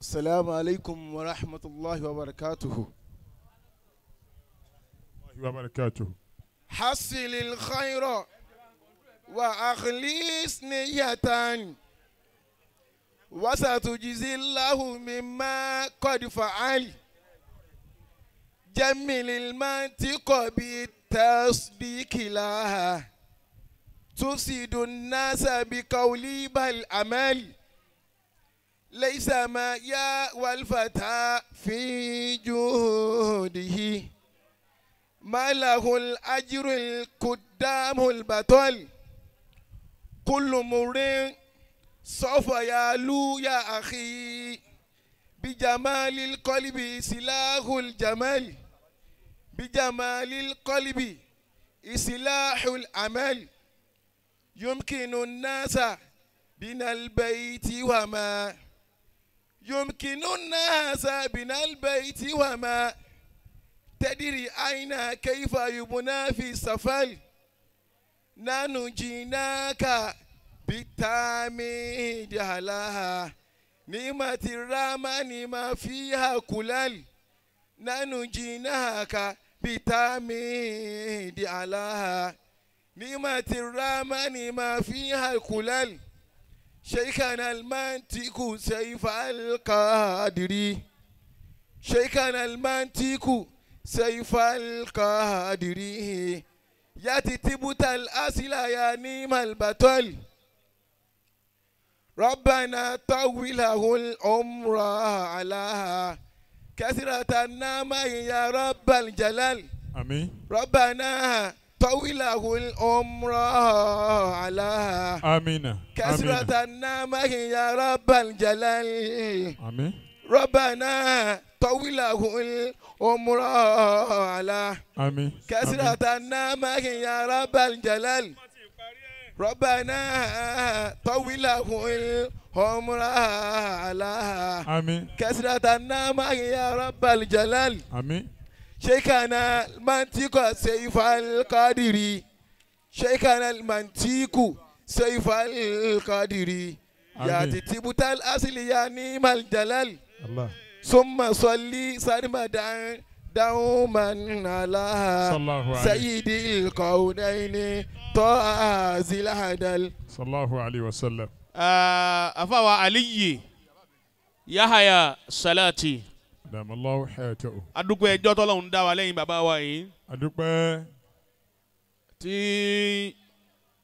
السلام عليكم ورحمة الله وبركاته وبركاته حصل الخير وأخلص نية وستجزي الله مما قد فعل جمل المنطق بالتصديق لها تفسد الناس بقولي بالأمل ليس ما يا والفتى في جهوده ما له الأجر القدام البطل كل مرين سوف لو يا أخي بجمال القلب سلاح الجمال بجمال القلب سلاح العمل يمكن الناس بنا البيت وما يمكن الناس من البيت وما تدري أين كيف يبنى في السفل نحن جيناك بالتاميد هلاها نعمة الرحمن ما فيها كلال نحن جيناك بالتاميد هلاها نعمة الرحمن ما فيها كلال شيخنا المنطق سيف القادري شيخنا المنطق سيف القادري يا تتبت الأسلا يا نيم البطل ربنا طوله العمر على كثرة النعم يا رب الجلال آمين ربنا طوله الأمر على آمين كسرة النعمة يا رب الجلال آمين ربنا طوله الأمر على آمين كسرة النعمة يا رب الجلال ربنا طوله الأمر على آمين كسرة النعمة يا رب الجلال آمين شيكانا المانتيكو سيف القادري شيكانا المانتيكو سيف القادري يا تتبت الأصل يا نيم الجلال ثم صلي سرمدا دوما على سيد الكونين طه ذي الهدل صلى الله عليه وسلم آه، افا علي يا هيا صلاتي dàmúlọ́wọ́ ẹ̀tọ́. adúpẹ́ ẹjọ́ tọ́lọ́hún dá wa lẹ́yìn bàbá wa yìí. adúpẹ́. tí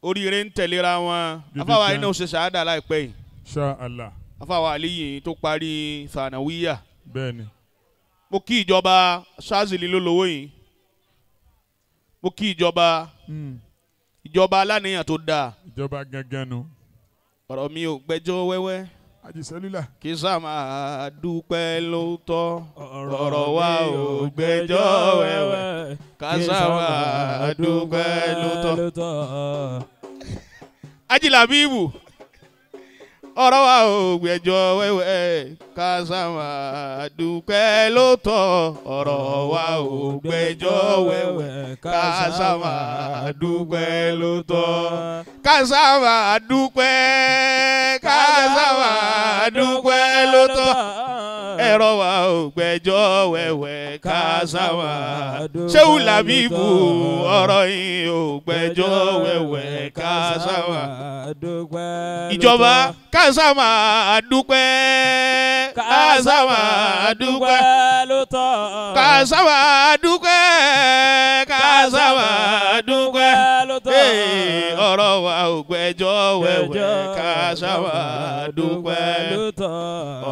oríire ń tẹ̀léra wọn afáwa yìí náà ṣe ṣàádà láìpẹ́ yìí. ṣá àlà. afáwa aliyi tó parí sànàwíyà. bẹ́ẹ̀ni. mo kí ìjọba ṣáàzìlì lólobó yìí mo kí ìjọba hmm. ìjọba aláníyàn tó dáa. ìjọba gangan nu. ọ̀rọ̀ mi ò gbẹ́jọ́ wẹ́wẹ́ àjẹsẹ́lúlà. kí sáà máa dúpẹ́ lóòótọ́ ọ̀rọ̀ wa ò gbẹ́jọ́ wẹ́wẹ́ ká sáà máa dúpẹ́ lóòótọ́. ajílà bíbù ọ̀rọ̀ wa ò gbẹ́jọ́ wẹ́wẹ́ ká sáà máa dúpẹ́ lóòótọ́ ọ̀rọ̀ wa ò gbẹ́jọ́ wẹ́wẹ́ ká sáà máa dúpẹ́ lóòótọ́ ká sáà máa dúpẹ́ ká sáà máa ẹ̀rọ wa ò gbẹ́jọ́ wẹ̀wẹ̀ kásáwà ṣéwù làbíbù ọ̀rọ̀ yìí ò gbẹ́jọ́ wẹ̀wẹ̀ kásáwà ìjọba kásáwà àdúpẹ́ kásáwà àdúpẹ́ kásáwà àdúpẹ́ kásáwà àdúpẹ́ ọ̀rọ̀ wa ò gbẹ́jọ́ wẹ̀wẹ̀ ká ṣàwà dúpẹ́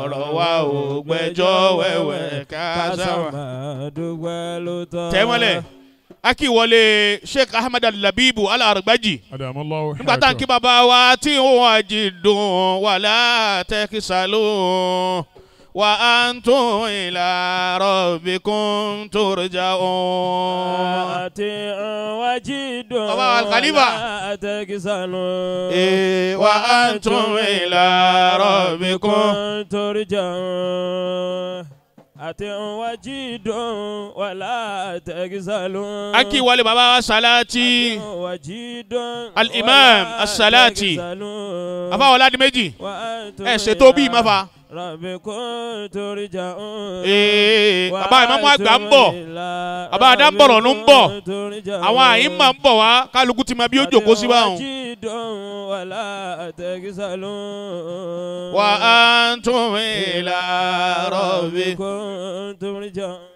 ọ̀rọ̀ wa ò gbẹ́jọ́ wẹ̀wẹ̀ ká ṣàwà dúpẹ́ lótọ́. tẹ́wọ́lẹ̀ akiwọlé Sheikh Ahmad Al-Labeeb Al-Arbaji nígbà tá à ń kí bàbá wa tí wọn jí dùn wàhálà tẹkísà وأنتم إلى ربكم ترجعون وجد لا تكسلون إيه وأنتم إلى ربكم ترجعون àtẹ̀hún wá jí dùn wàlá àtẹ̀gísàlùn. a kì í wọlé baba e, salati. àtẹ̀hún wá jí dùn wàlá àtẹ̀gísàlùn. alimami asalati. àbáwọlá di méjì. ẹ ṣètò bíi máfa rabi kun torí ja un. ee eh, eh, eh. bàbá ìmáàmù àgbà ń bọ̀ bàbá adámbọ̀rọ̀ ló ń bọ̀ àwọn àyín máa ń bọ̀ wá kálukú ti máa bí ó jòkó sí báwọn. wà mi la rabi kun torí ja